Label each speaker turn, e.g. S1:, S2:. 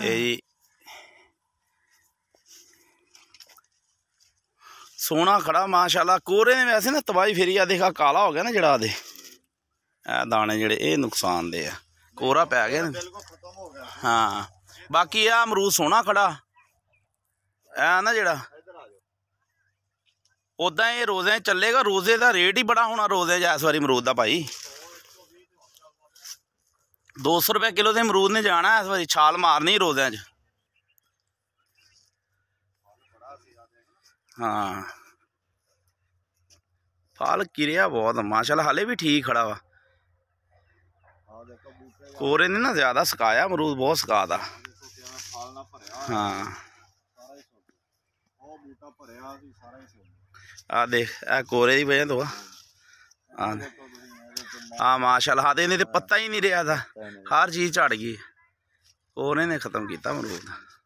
S1: ਇਹ ਸੋਨਾ ਖੜਾ ਮਾਸ਼ਾਅੱਲਾ ਕੋਰੇ ਨੇ ਵੈਸੇ ਨਾ ਤਬਾਈ ਫੇਰੀ ਆ ਦੇਖਾ ਕਾਲਾ ਹੋ ਗਿਆ ਨਾ ਜਿਹੜਾ ਦੇ
S2: ਆ ਦਾਣੇ ਜਿਹੜੇ ਇਹ ਨੁਕਸਾਨ ਦੇ ਆ ਕੋਰਾ ਪੈ ਗਿਆ ਨਾ ਹਾਂ
S1: ਬਾਕੀ ਆ ਅਮਰੂਦ ਸੋਨਾ ਖੜਾ ਆ ਨਾ ਜਿਹੜਾ ਉਦਾਂ ਇਹ ਰੋਜ਼ੇ ਚੱਲੇਗਾ ਰੋਜ਼ੇ ਦਾ ਰੇਟ ਹੀ ਬੜਾ ਹੋਣਾ ਰੋਜ਼ੇ ਜਾਂ ਇਸ ਵਾਰੀ ਅਮਰੂਦ ਦਾ ਭਾਈ 200 ਰੁਪਏ ਕਿਲੋ ਦੇ ਅਮਰੂਦ ਨੇ ਜਾਣਾ ਇਸ ਵਾਰੀ ਛਾਲ ਮਾਰਨੀ ਰੋਜ਼ਾਂ 'ਚ ਹਾਂ ਫਲ ਕਿਰਿਆ ਬਹੁਤ ਮਾਸ਼ਾਅੱਲਾ ਹਲੇ ਵੀ ਠੀਕ ਖੜਾ ਵਾ ਕੋਰੇ ਨੇ ਨਾ ਜ਼ਿਆਦਾ ਸਕਾਇਆ ਅਮਰੂਦ ਬਹੁਤ ਸਕਾਦਾ ਹਾਂ ਆ ਦੇਖ ਇਹ ਕੋਰੇ ਦੀ ਵਜ੍ਹਾ ਤੋਂ ਆ ਆ ਆ ਮਾਸ਼ਾਅੱਲਾ ਤੇ ਇਹਨੇ ਤੇ ਪੱਤਾ ਹੀ ਨਹੀਂ ਰਿਹਾ ਦਾ ਹਰ ਚੀਜ਼ ਝੜ ਗਈ ਉਹਨੇ ਨੇ ਖਤਮ ਕੀਤਾ ਅਮਰੂਦ